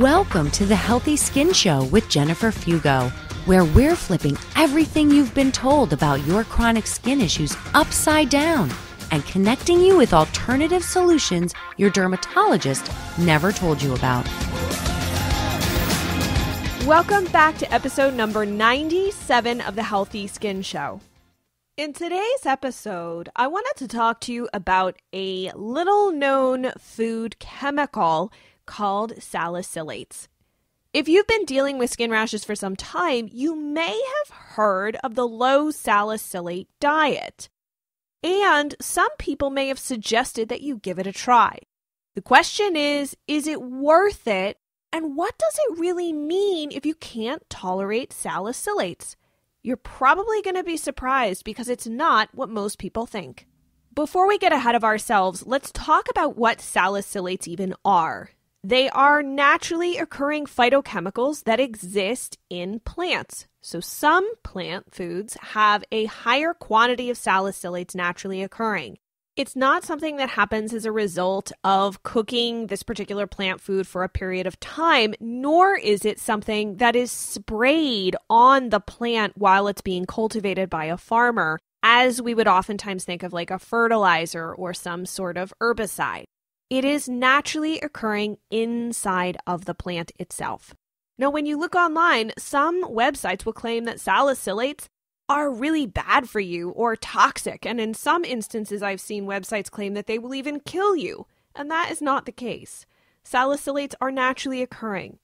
Welcome to the Healthy Skin Show with Jennifer Fugo, where we're flipping everything you've been told about your chronic skin issues upside down and connecting you with alternative solutions your dermatologist never told you about. Welcome back to episode number 97 of the Healthy Skin Show. In today's episode, I wanted to talk to you about a little known food chemical called salicylates. If you've been dealing with skin rashes for some time, you may have heard of the low salicylate diet. And some people may have suggested that you give it a try. The question is is it worth it? And what does it really mean if you can't tolerate salicylates? You're probably going to be surprised because it's not what most people think. Before we get ahead of ourselves, let's talk about what salicylates even are. They are naturally occurring phytochemicals that exist in plants. So, some plant foods have a higher quantity of salicylates naturally occurring. It's not something that happens as a result of cooking this particular plant food for a period of time, nor is it something that is sprayed on the plant while it's being cultivated by a farmer, as we would oftentimes think of like a fertilizer or some sort of herbicide. It is naturally occurring inside of the plant itself. Now, when you look online, some websites will claim that salicylates are really bad for you or toxic, and in some instances, I've seen websites claim that they will even kill you, and that is not the case. Salicylates are naturally occurring.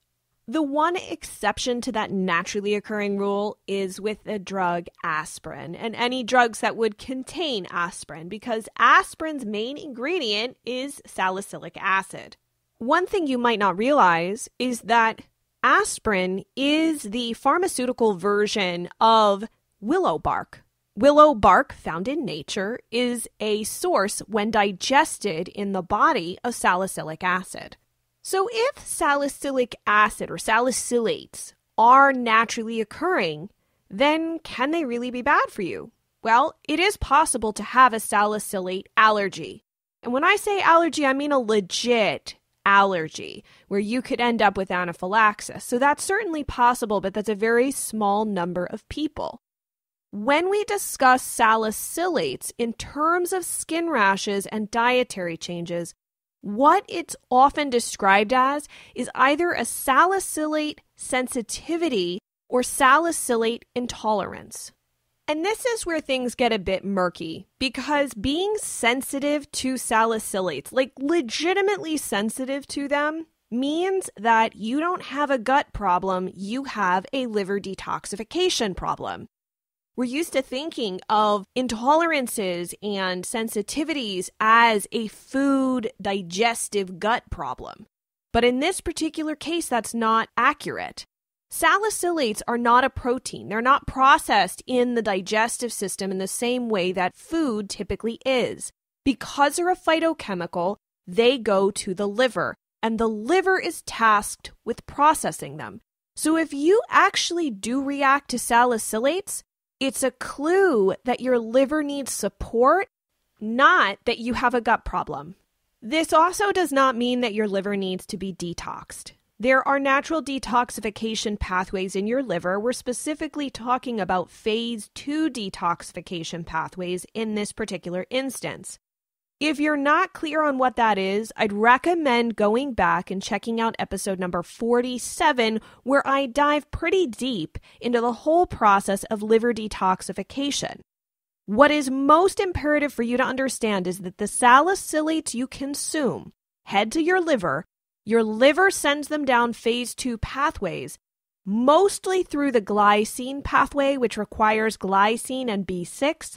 The one exception to that naturally occurring rule is with the drug aspirin and any drugs that would contain aspirin because aspirin's main ingredient is salicylic acid. One thing you might not realize is that aspirin is the pharmaceutical version of willow bark. Willow bark found in nature is a source when digested in the body of salicylic acid. So, if salicylic acid or salicylates are naturally occurring, then can they really be bad for you? Well, it is possible to have a salicylate allergy. And when I say allergy, I mean a legit allergy where you could end up with anaphylaxis. So, that's certainly possible, but that's a very small number of people. When we discuss salicylates in terms of skin rashes and dietary changes, what it's often described as is either a salicylate sensitivity or salicylate intolerance. And this is where things get a bit murky because being sensitive to salicylates, like legitimately sensitive to them, means that you don't have a gut problem, you have a liver detoxification problem. We're used to thinking of intolerances and sensitivities as a food digestive gut problem. But in this particular case, that's not accurate. Salicylates are not a protein. They're not processed in the digestive system in the same way that food typically is. Because they're a phytochemical, they go to the liver, and the liver is tasked with processing them. So if you actually do react to salicylates, it's a clue that your liver needs support, not that you have a gut problem. This also does not mean that your liver needs to be detoxed. There are natural detoxification pathways in your liver. We're specifically talking about phase two detoxification pathways in this particular instance. If you're not clear on what that is, I'd recommend going back and checking out episode number 47, where I dive pretty deep into the whole process of liver detoxification. What is most imperative for you to understand is that the salicylates you consume head to your liver. Your liver sends them down phase two pathways, mostly through the glycine pathway, which requires glycine and B6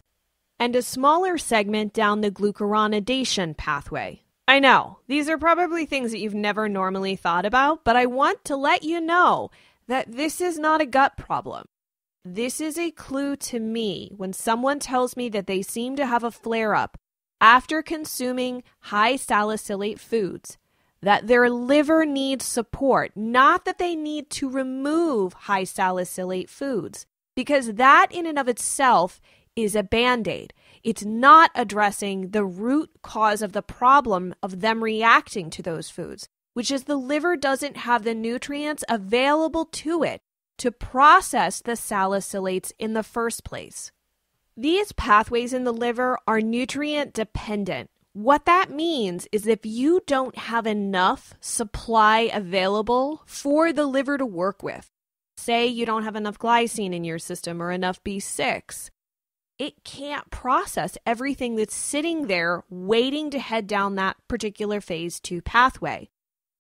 and a smaller segment down the glucuronidation pathway. I know, these are probably things that you've never normally thought about, but I want to let you know that this is not a gut problem. This is a clue to me when someone tells me that they seem to have a flare up after consuming high salicylate foods, that their liver needs support, not that they need to remove high salicylate foods, because that in and of itself is a band aid. It's not addressing the root cause of the problem of them reacting to those foods, which is the liver doesn't have the nutrients available to it to process the salicylates in the first place. These pathways in the liver are nutrient dependent. What that means is if you don't have enough supply available for the liver to work with, say you don't have enough glycine in your system or enough B6, it can't process everything that's sitting there waiting to head down that particular phase two pathway.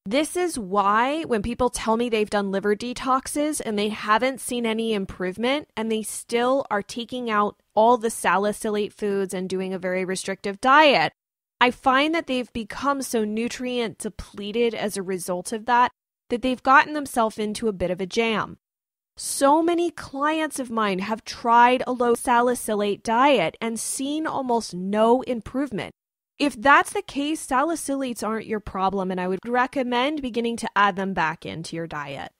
This is why when people tell me they've done liver detoxes and they haven't seen any improvement and they still are taking out all the salicylate foods and doing a very restrictive diet, I find that they've become so nutrient depleted as a result of that that they've gotten themselves into a bit of a jam. So many clients of mine have tried a low salicylate diet and seen almost no improvement. If that's the case, salicylates aren't your problem, and I would recommend beginning to add them back into your diet.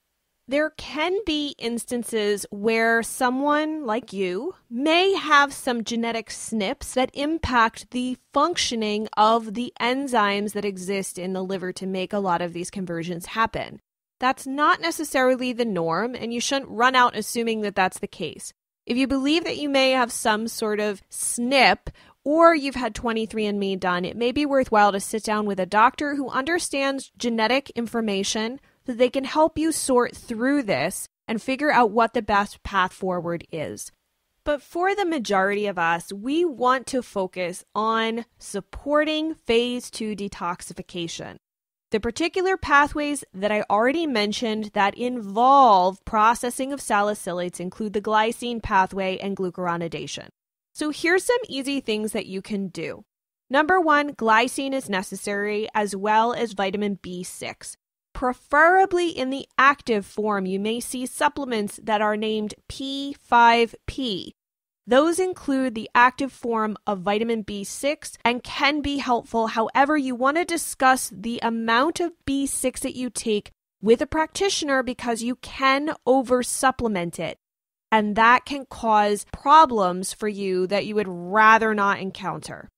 There can be instances where someone like you may have some genetic SNPs that impact the functioning of the enzymes that exist in the liver to make a lot of these conversions happen. That's not necessarily the norm, and you shouldn't run out assuming that that's the case. If you believe that you may have some sort of SNP or you've had 23andMe done, it may be worthwhile to sit down with a doctor who understands genetic information so they can help you sort through this and figure out what the best path forward is. But for the majority of us, we want to focus on supporting phase two detoxification the particular pathways that I already mentioned that involve processing of salicylates include the glycine pathway and glucuronidation. So here's some easy things that you can do. Number one, glycine is necessary as well as vitamin B6. Preferably in the active form, you may see supplements that are named P5P. Those include the active form of vitamin B6 and can be helpful. However, you want to discuss the amount of B6 that you take with a practitioner because you can over supplement it. And that can cause problems for you that you would rather not encounter.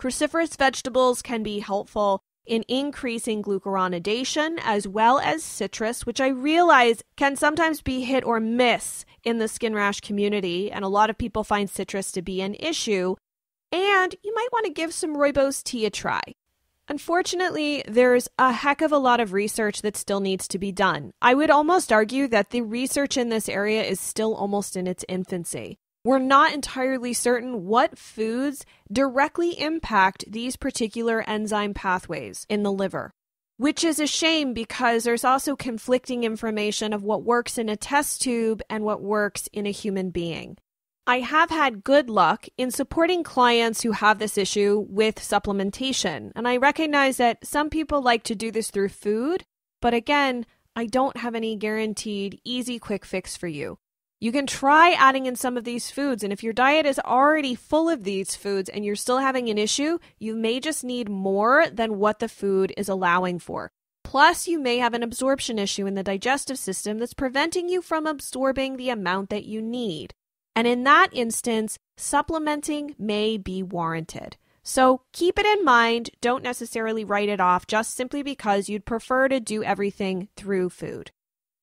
Cruciferous vegetables can be helpful in increasing glucuronidation as well as citrus, which I realize can sometimes be hit or miss in the skin rash community, and a lot of people find citrus to be an issue. And you might want to give some rooibos tea a try. Unfortunately, there's a heck of a lot of research that still needs to be done. I would almost argue that the research in this area is still almost in its infancy. We're not entirely certain what foods directly impact these particular enzyme pathways in the liver which is a shame because there's also conflicting information of what works in a test tube and what works in a human being. I have had good luck in supporting clients who have this issue with supplementation, and I recognize that some people like to do this through food, but again, I don't have any guaranteed easy quick fix for you. You can try adding in some of these foods. And if your diet is already full of these foods and you're still having an issue, you may just need more than what the food is allowing for. Plus, you may have an absorption issue in the digestive system that's preventing you from absorbing the amount that you need. And in that instance, supplementing may be warranted. So keep it in mind. Don't necessarily write it off just simply because you'd prefer to do everything through food.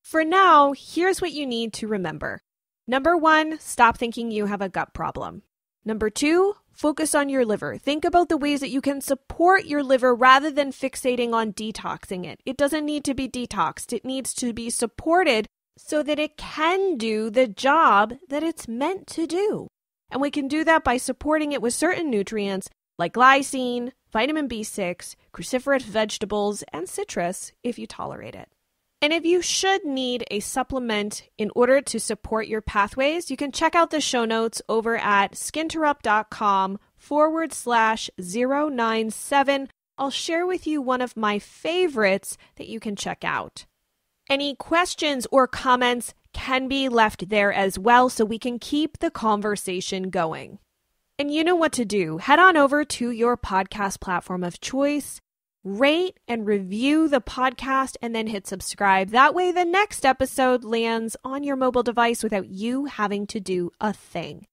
For now, here's what you need to remember Number one, stop thinking you have a gut problem. Number two, focus on your liver. Think about the ways that you can support your liver rather than fixating on detoxing it. It doesn't need to be detoxed, it needs to be supported so that it can do the job that it's meant to do. And we can do that by supporting it with certain nutrients like glycine, vitamin B6, cruciferous vegetables, and citrus if you tolerate it. And if you should need a supplement in order to support your pathways, you can check out the show notes over at skinterrupt.com forward slash 097. I'll share with you one of my favorites that you can check out. Any questions or comments can be left there as well so we can keep the conversation going. And you know what to do. Head on over to your podcast platform of choice rate and review the podcast and then hit subscribe. That way, the next episode lands on your mobile device without you having to do a thing.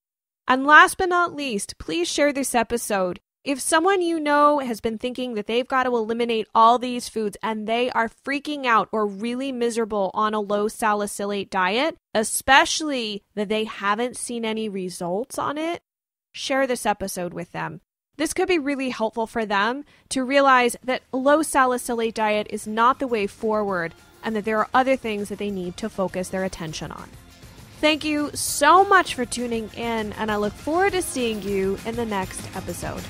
And last but not least, please share this episode. If someone you know has been thinking that they've got to eliminate all these foods and they are freaking out or really miserable on a low salicylate diet, especially that they haven't seen any results on it, share this episode with them. This could be really helpful for them to realize that low salicylate diet is not the way forward and that there are other things that they need to focus their attention on. Thank you so much for tuning in, and I look forward to seeing you in the next episode.